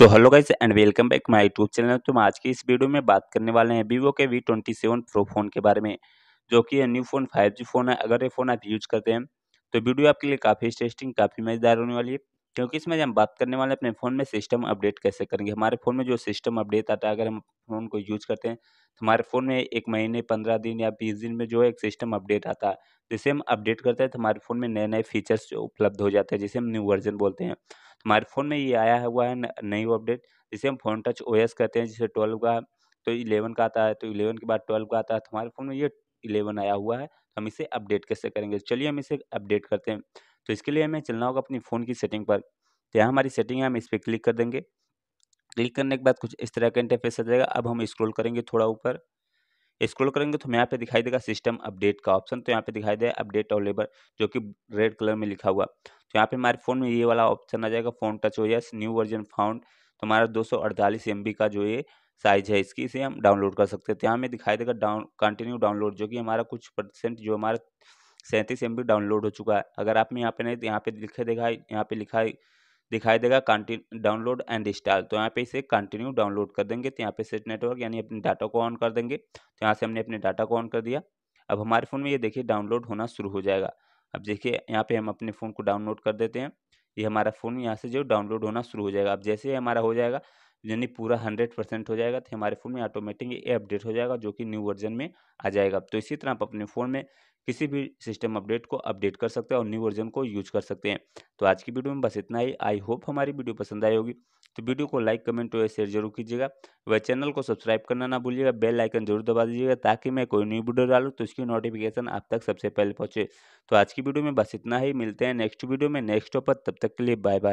so hello guys and welcome back my YouTube channel तो आज की इस वीडियो में बात करने वाले हैं वीवो के V twenty seven pro phone के बारे में जो कि new phone five G phone है अगर ये फ़ोन आप यूज करते हैं तो वीडियो आपके लिए काफ़ी इंटरेस्टिंग काफ़ी मज़ेदार होने वाली है क्योंकि इसमें हम बात करने वाले अपने फ़ोन में सिस्टम अपडेट कैसे करेंगे हमारे फ़ोन में जो सिस्टम अपडेट आता है अगर हम फ़ोन को यूज करते हैं तो हमारे फ़ोन में एक महीने पंद्रह दिन या बीस दिन में जो है एक सिस्टम अपडेट आता है जिसे हम अपडेट करते हैं तो हमारे फ़ोन में नए नए फीचर्स उपलब्ध हो जाते हैं जिसे हम न्यू वर्जन बोलते हैं तो हमारे फ़ोन में ये आया हुआ है नई अपडेट जिसे हम फ़ोन टच ओ कहते हैं जिसे ट्वेल्व का तो इलेवन का आता है तो इलेवन के बाद ट्वेल्व का आता है तो हमारे फ़ोन में ये इलेवन आया हुआ है तो हम इसे अपडेट कैसे करेंगे चलिए हम इसे अपडेट करते हैं तो इसके लिए हमें चलना होगा अपनी फ़ोन की सेटिंग पर तो यहाँ हमारी सेटिंग है हम इस पर क्लिक कर देंगे क्लिक करने के बाद कुछ इस तरह का इंटरफेस आ जाएगा अब हम स्क्रॉल करेंगे थोड़ा ऊपर स्क्रॉल करेंगे तो हमें यहाँ पे दिखाई देगा सिस्टम अपडेट का ऑप्शन तो यहाँ पे दिखाई देगा अपडेट और लेबर जो कि रेड कलर में लिखा हुआ तो यहाँ पे हमारे फ़ोन में ये वाला ऑप्शन आ जाएगा phone touch O S new version found तो हमारा दो सौ अड़तालीस एम बी का जो ये साइज है इसकी इसे हम डाउनलोड कर सकते हैं तो यहाँ हमें दिखाई देगा डाउन कंटिन्यू डाउनलोड जो कि हमारा कुछ परसेंट जो हमारा सैंतीस एम डाउनलोड हो चुका है अगर आप यहाँ पे नहीं यहाँ पे लिखे दिखाई यहाँ पे लिखा दिखाई देगा कंटिन्यू डाउनलोड एंड इंस्टॉल तो यहाँ पे इसे कंटिन्यू डाउनलोड कर देंगे तो यहाँ पे सेट नेटवर्क यानी अपने डाटा को ऑन कर देंगे तो यहाँ से हमने अपने डाटा को ऑन कर दिया अब हमारे फ़ोन में ये देखिए डाउनलोड होना शुरू हो जाएगा अब देखिए यहाँ पे हम अपने फ़ोन को डाउनलोड कर देते हैं ये हमारा फ़ोन यहाँ से जो डाउनलोड होना शुरू हो जाएगा अब जैसे ही हमारा हो जाएगा यानी पूरा हंड्रेड परसेंट हो जाएगा तो हमारे फ़ोन में ऑटोमेटिक ये अपडेट हो जाएगा जो कि न्यू वर्जन में आ जाएगा तो इसी तरह आप अपने फ़ोन में किसी भी सिस्टम अपडेट को अपडेट कर सकते हैं और न्यू वर्जन को यूज कर सकते हैं तो आज की वीडियो में बस इतना ही आई होप हमारी वीडियो पसंद आई होगी तो वीडियो को लाइक कमेंट और शेयर जरूर कीजिएगा वह चैनल को सब्सक्राइब करना ना भूलिएगा बेल आइकन जरूर दबा दीजिएगा ताकि मैं कोई न्यू वीडियो डालूँ तो उसकी नोटिफिकेशन आप तक सबसे पहले पहुँचे तो आज की वीडियो में बस इतना ही मिलते हैं नेक्स्ट वीडियो में नेक्स्ट टॉपर तब तक के लिए बाय बाय